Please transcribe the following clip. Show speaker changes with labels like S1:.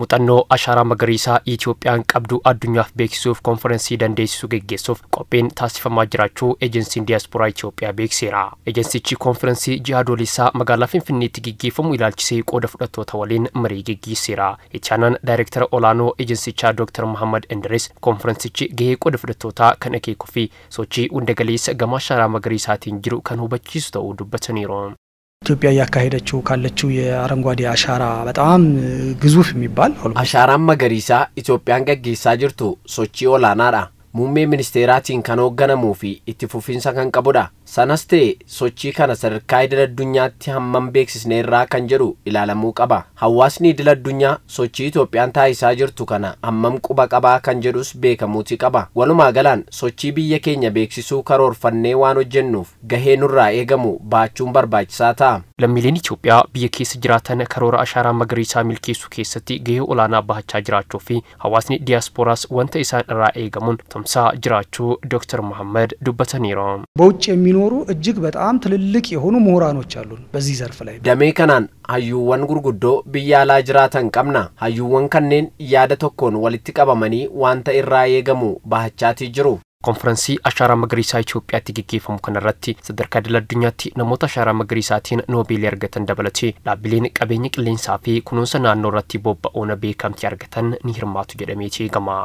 S1: muuxannoo ashaaraa magariisaa Itoophiyaan qabdu addunyaaf beeksisuuf konferensii dandeessisu geggeessuuf qophiin taasifamaa jiraachuu ejensiin diyaasporaa Itoophiyaa beekseera. Ejensichi konferensii jihaadolisaa magaalaa Finfinneetti gaggeeffamu ilaalchisee qooda fudhattoota waliin marii geggeesseera. Ichaanaan daayirektara olaanoo ejeensichaa Dr. Mohammad Indiris konferensichi gahee qooda fudhattootaa kan akeekuu fi sochii hundagaleessa gama ashaaraa magariisaatiin jiru kan hubachiisu ta'uu dubbataniiru.
S2: ኢትዮጵያ እያካሄደችው ካለችው የአረንጓዴ አሻራ በጣም ግዙፍ የሚባል አሻራም መገሪሳ ኢትዮጵያን ገጌሳ ጅርቱ ሶቺ ኦላናዳ muummee ministeeraatiin kan hoogganamuu fi itti fufinsa kan qabudha. Sanas ta'e sochii kana sadarkaa idil addunyaatti hammam beeksisne irraa kan jedhu ilaalamuu qaba. Hawaasni idil addunyaa sochii Itoophiyaan taayisaa jirtu kana hammam quba qabaa kan jedhus beekamuuti qaba. Walumaa galaan sochii biyya keenya beeksisuu karoorfannee waan hojjennuuf gahee nurraa eegamu baachuun barbaachisaa ta'a.
S1: Lammiileen Itoophiyaa biyya keessa jiraatan karoora ashaaraa magariisaa milkeessuu keessatti gahee olaanaa bahachaa jiraachuu fi hawaasni diyaaspooraas wanta isaan irraa eegamuun ሀምሳ ጅራቹ ዶክተር መሐመድ ዱበተኒሮ በውጭ የሚኖሩ እጅግ በጣም ትልልቅ የሆኑ ምሁራኖች አሉ በዚህ ዘርፍ ላይ
S2: ደሜ ከናን ሀዩወን ጉርጉዶ ብያላ ጅራተን ቀምና ሀዩወን ከኔን ያደ ተኮን ወልቲ ቀበመኒ ዋንተ ኢራ የገሙ ባህቻት ይጅሩ
S1: ኮንፈረንሲ አሻራ መግሪሳ ኢትዮጵያ ቲጌጌፈሙ ከነረቲ ስድርካ ድለ ዱኛቲ ነሞት አሻራ መግሪሳቲን ኖቤል ያርገተን ደበለቲ ላብሌን ቀቤኝ ቅሌን ሳፌ ኩኑንሰ ናኖረቲ ቦበኦነ ቤከምት ያርገተን ኒህርማቱ ጀደሜቴ ገማ